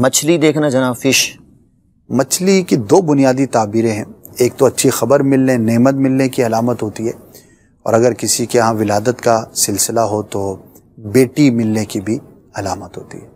मछली देखना जना फिश मछली की दो बुनियादी ताबीरें हैं एक तो अच्छी खबर मिलने नेमत मिलने की अलामत होती है और अगर किसी के यहाँ विलादत का सिलसिला हो तो बेटी मिलने की भी अलामत होती है